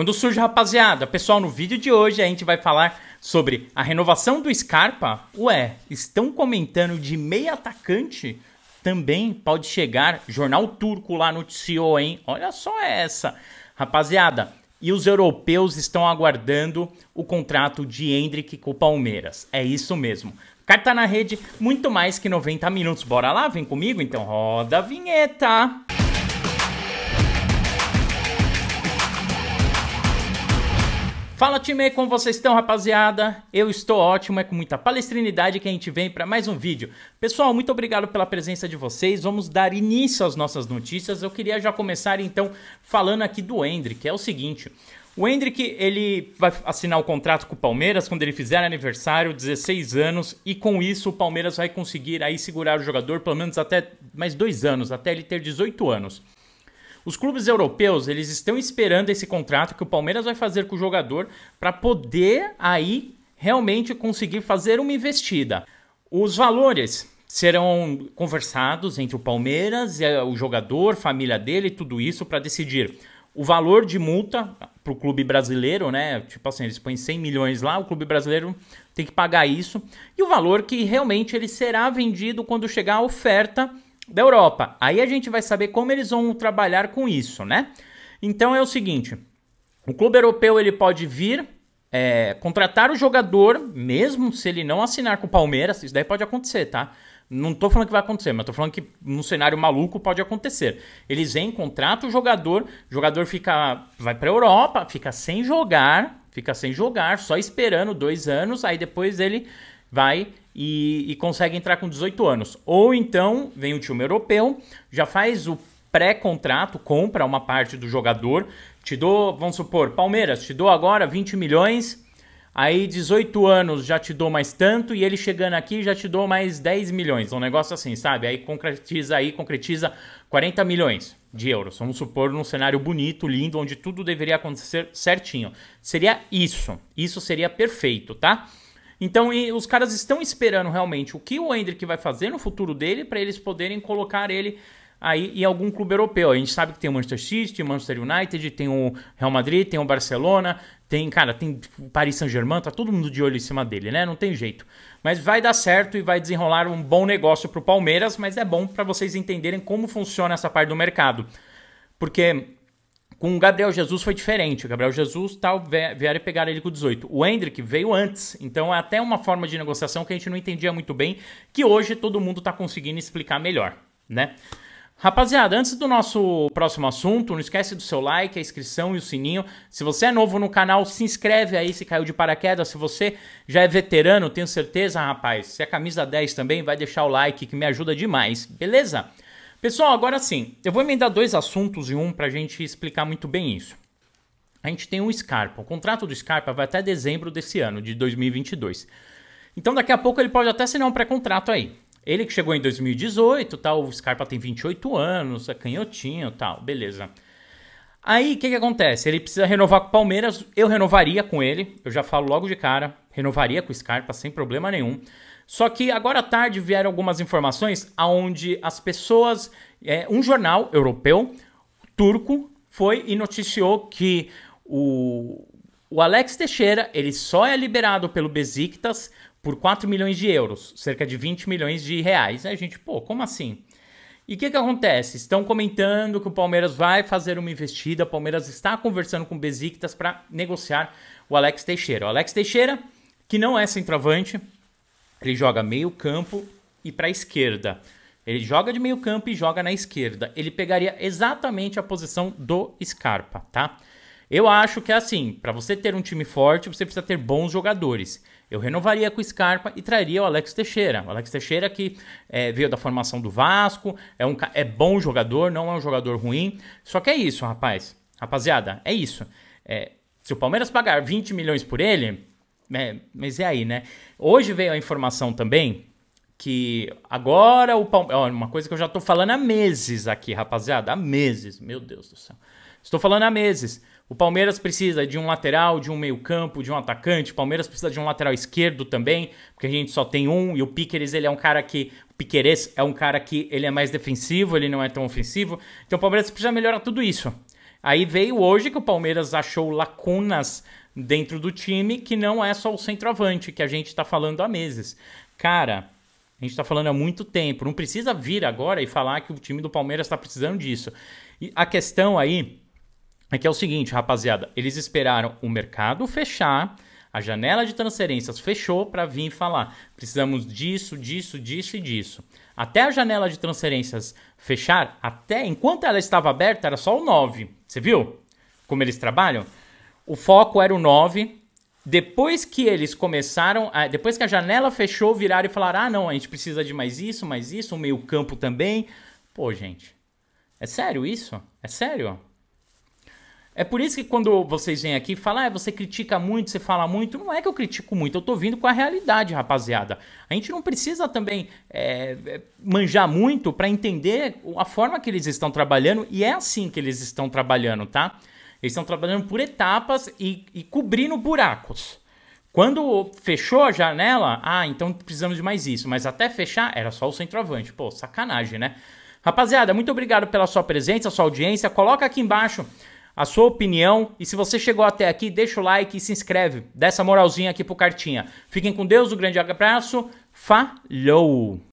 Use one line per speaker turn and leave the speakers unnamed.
Quando surge, rapaziada, pessoal, no vídeo de hoje a gente vai falar sobre a renovação do Scarpa. Ué, estão comentando de meia atacante? Também pode chegar. Jornal Turco lá noticiou, hein? Olha só essa. Rapaziada, e os europeus estão aguardando o contrato de Hendrick com o Palmeiras. É isso mesmo. Carta na rede, muito mais que 90 minutos. Bora lá? Vem comigo então. Roda a vinheta. Fala time, como vocês estão, rapaziada? Eu estou ótimo, é com muita palestrinidade que a gente vem para mais um vídeo. Pessoal, muito obrigado pela presença de vocês. Vamos dar início às nossas notícias. Eu queria já começar então falando aqui do Hendrick. É o seguinte, o Hendrick, ele vai assinar o contrato com o Palmeiras quando ele fizer aniversário, 16 anos, e com isso o Palmeiras vai conseguir aí segurar o jogador pelo menos até mais dois anos, até ele ter 18 anos. Os clubes europeus, eles estão esperando esse contrato que o Palmeiras vai fazer com o jogador para poder aí realmente conseguir fazer uma investida. Os valores serão conversados entre o Palmeiras, o jogador, família dele, tudo isso para decidir o valor de multa para o clube brasileiro, né? Tipo assim, eles põem 100 milhões lá, o clube brasileiro tem que pagar isso. E o valor que realmente ele será vendido quando chegar a oferta da Europa. Aí a gente vai saber como eles vão trabalhar com isso, né? Então é o seguinte: o clube europeu ele pode vir é, contratar o jogador, mesmo se ele não assinar com o Palmeiras, isso daí pode acontecer, tá? Não tô falando que vai acontecer, mas tô falando que num cenário maluco pode acontecer. Eles vêm, contratam o jogador, o jogador fica, vai pra Europa, fica sem jogar, fica sem jogar, só esperando dois anos, aí depois ele vai e, e consegue entrar com 18 anos. Ou então vem o time europeu, já faz o pré-contrato, compra uma parte do jogador, te dou, vamos supor, Palmeiras, te dou agora 20 milhões, aí 18 anos já te dou mais tanto, e ele chegando aqui já te dou mais 10 milhões, um negócio assim, sabe? Aí concretiza aí, concretiza 40 milhões de euros, vamos supor, num cenário bonito, lindo, onde tudo deveria acontecer certinho. Seria isso, isso seria perfeito, tá? Então, os caras estão esperando realmente o que o Hendrick vai fazer no futuro dele para eles poderem colocar ele aí em algum clube europeu. A gente sabe que tem o Manchester City, Manchester United, tem o Real Madrid, tem o Barcelona, tem, cara, tem o Paris Saint-Germain, tá todo mundo de olho em cima dele, né? Não tem jeito. Mas vai dar certo e vai desenrolar um bom negócio pro Palmeiras, mas é bom para vocês entenderem como funciona essa parte do mercado. Porque com o Gabriel Jesus foi diferente. O Gabriel Jesus tal vieram e pegaram ele com 18. O Hendrick veio antes. Então é até uma forma de negociação que a gente não entendia muito bem, que hoje todo mundo está conseguindo explicar melhor, né? Rapaziada, antes do nosso próximo assunto, não esquece do seu like, a inscrição e o sininho. Se você é novo no canal, se inscreve aí se caiu de paraquedas. Se você já é veterano, tenho certeza, rapaz, se é camisa 10 também, vai deixar o like que me ajuda demais, beleza? Pessoal, agora sim, eu vou emendar dois assuntos em um para a gente explicar muito bem isso. A gente tem o Scarpa. O contrato do Scarpa vai até dezembro desse ano, de 2022. Então, daqui a pouco ele pode até assinar um pré-contrato aí. Ele que chegou em 2018, tal, o Scarpa tem 28 anos, é canhotinho tal, beleza. Aí o que, que acontece? Ele precisa renovar com o Palmeiras, eu renovaria com ele, eu já falo logo de cara renovaria com o Scarpa sem problema nenhum. Só que agora à tarde vieram algumas informações aonde as pessoas, é, um jornal europeu, turco, foi e noticiou que o, o Alex Teixeira ele só é liberado pelo Besiktas por 4 milhões de euros, cerca de 20 milhões de reais. Aí a gente, pô, como assim? E o que, que acontece? Estão comentando que o Palmeiras vai fazer uma investida, o Palmeiras está conversando com o Besiktas para negociar o Alex Teixeira. O Alex Teixeira que não é centroavante. Ele joga meio campo e para a esquerda. Ele joga de meio campo e joga na esquerda. Ele pegaria exatamente a posição do Scarpa, tá? Eu acho que é assim, para você ter um time forte, você precisa ter bons jogadores. Eu renovaria com o Scarpa e traria o Alex Teixeira. O Alex Teixeira que é, veio da formação do Vasco, é, um, é bom jogador, não é um jogador ruim. Só que é isso, rapaz. Rapaziada, é isso. É, se o Palmeiras pagar 20 milhões por ele, é, mas é aí, né? Hoje veio a informação também que agora o Palmeiras. Uma coisa que eu já tô falando há meses aqui, rapaziada. Há meses, meu Deus do céu. Estou falando há meses. O Palmeiras precisa de um lateral, de um meio-campo, de um atacante. O Palmeiras precisa de um lateral esquerdo também, porque a gente só tem um. E o Piqueres, ele é um cara que. O Piqueres é um cara que ele é mais defensivo, ele não é tão ofensivo. Então o Palmeiras precisa melhorar tudo isso. Aí veio hoje que o Palmeiras achou lacunas dentro do time, que não é só o centroavante, que a gente está falando há meses. Cara, a gente está falando há muito tempo. Não precisa vir agora e falar que o time do Palmeiras está precisando disso. E a questão aí é que é o seguinte, rapaziada: eles esperaram o mercado fechar. A janela de transferências fechou para vir falar: precisamos disso, disso, disso e disso. Até a janela de transferências fechar, até enquanto ela estava aberta, era só o 9. Você viu como eles trabalham? O foco era o 9. Depois que eles começaram, a, depois que a janela fechou, viraram e falaram: ah, não, a gente precisa de mais isso, mais isso, um meio-campo também. Pô, gente, é sério isso? É sério? É por isso que quando vocês vêm aqui e falam, ah, você critica muito, você fala muito. Não é que eu critico muito, eu tô vindo com a realidade, rapaziada. A gente não precisa também é, é manjar muito para entender a forma que eles estão trabalhando e é assim que eles estão trabalhando, tá? Eles estão trabalhando por etapas e, e cobrindo buracos. Quando fechou a janela, ah, então precisamos de mais isso. Mas até fechar, era só o centroavante. Pô, sacanagem, né? Rapaziada, muito obrigado pela sua presença, sua audiência. Coloca aqui embaixo a sua opinião. E se você chegou até aqui, deixa o like e se inscreve. Dessa moralzinha aqui pro Cartinha. Fiquem com Deus, um grande abraço. Falou!